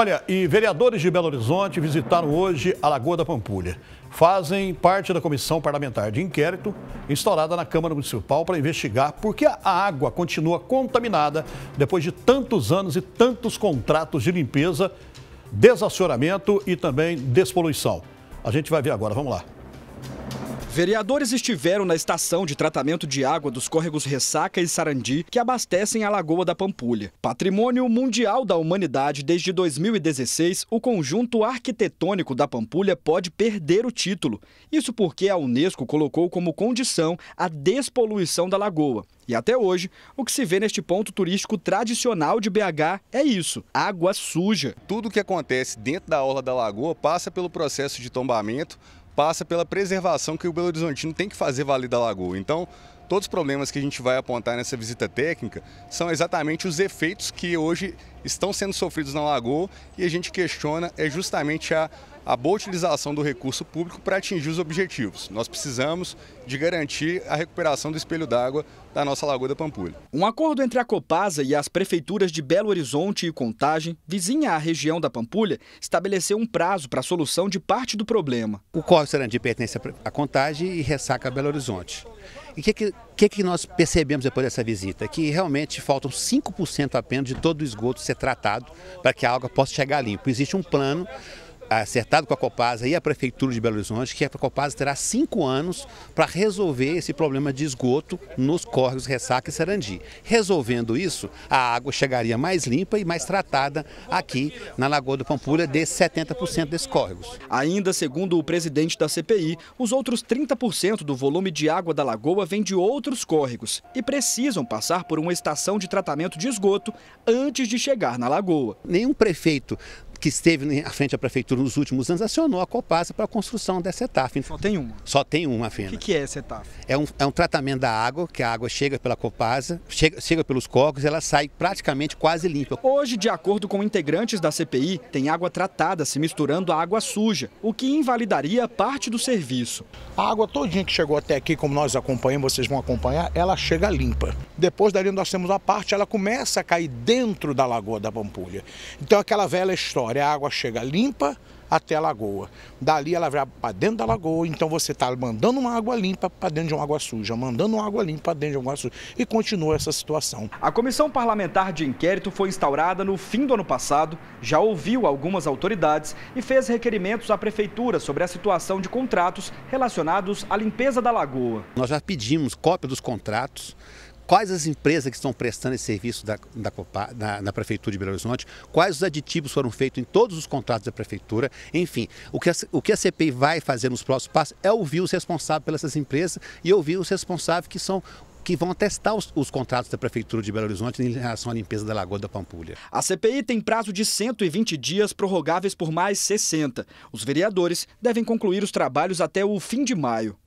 Olha, e vereadores de Belo Horizonte visitaram hoje a Lagoa da Pampulha. Fazem parte da comissão parlamentar de inquérito instaurada na Câmara Municipal para investigar por que a água continua contaminada depois de tantos anos e tantos contratos de limpeza, desacionamento e também despoluição. A gente vai ver agora, vamos lá. Vereadores estiveram na estação de tratamento de água dos córregos Ressaca e Sarandi, que abastecem a Lagoa da Pampulha. Patrimônio mundial da humanidade desde 2016, o conjunto arquitetônico da Pampulha pode perder o título. Isso porque a Unesco colocou como condição a despoluição da lagoa. E até hoje, o que se vê neste ponto turístico tradicional de BH é isso: água suja. Tudo o que acontece dentro da orla da lagoa passa pelo processo de tombamento passa pela preservação que o Belo Horizontino tem que fazer vale da lagoa. Então, todos os problemas que a gente vai apontar nessa visita técnica são exatamente os efeitos que hoje estão sendo sofridos na Lagoa e a gente questiona é justamente a, a boa utilização do recurso público para atingir os objetivos. Nós precisamos de garantir a recuperação do espelho d'água da nossa Lagoa da Pampulha. Um acordo entre a Copasa e as prefeituras de Belo Horizonte e Contagem, vizinha à região da Pampulha, estabeleceu um prazo para a solução de parte do problema. O Córrego Sarandi pertence à Contagem e ressaca a Belo Horizonte. E o que, que, que, nós percebemos depois dessa visita? Que realmente faltam 5% apenas de todo o esgoto ser tratado para que a água possa chegar limpa. Existe um plano acertado com a Copasa e a Prefeitura de Belo Horizonte que a Copasa terá cinco anos para resolver esse problema de esgoto nos córregos Ressaca e Sarandi. Resolvendo isso, a água chegaria mais limpa e mais tratada aqui na Lagoa do Pampulha de 70% desses córregos. Ainda segundo o presidente da CPI, os outros 30% do volume de água da lagoa vem de outros córregos e precisam passar por uma estação de tratamento de esgoto antes de chegar na lagoa. Nenhum prefeito que esteve à frente da prefeitura nos últimos anos, acionou a Copasa para a construção dessa ETAF. Só tem uma? Só tem uma, apenas. O que, que, é essa ETAF? É um, é um tratamento da água, que a água chega pela Copasa, chega, chega pelos cocos, ela sai praticamente quase limpa. Hoje, de acordo com integrantes da CPI, tem água tratada se misturando à água suja, o que invalidaria parte do serviço. A água todinha que chegou até aqui, como nós acompanhamos, vocês vão acompanhar, ela chega limpa. Depois dali nós temos uma parte, ela começa a cair dentro da Lagoa da Pampulha. Então aquela velha é história a água chega limpa até a lagoa. Dali ela vai para dentro da lagoa, então você está mandando uma água limpa para dentro de uma água suja, mandando uma água limpa para dentro de uma água suja. E continua essa situação. A comissão parlamentar de inquérito foi instaurada no fim do ano passado, já ouviu algumas autoridades e fez requerimentos à prefeitura sobre a situação de contratos relacionados à limpeza da lagoa. Nós já pedimos cópia dos contratos quais as empresas que estão prestando esse serviço da, da, da, na Prefeitura de Belo Horizonte, quais os aditivos foram feitos em todos os contratos da Prefeitura, enfim, o que a, o que a CPI vai fazer nos próximos passos é ouvir os responsáveis pelas empresas e ouvir os responsáveis que são que vão testar os, os, contratos da Prefeitura de Belo Horizonte em relação à limpeza da Lagoa da Pampulha. A CPI tem prazo de 120 dias, prorrogáveis por mais 60. Os vereadores devem concluir os trabalhos até o fim de maio.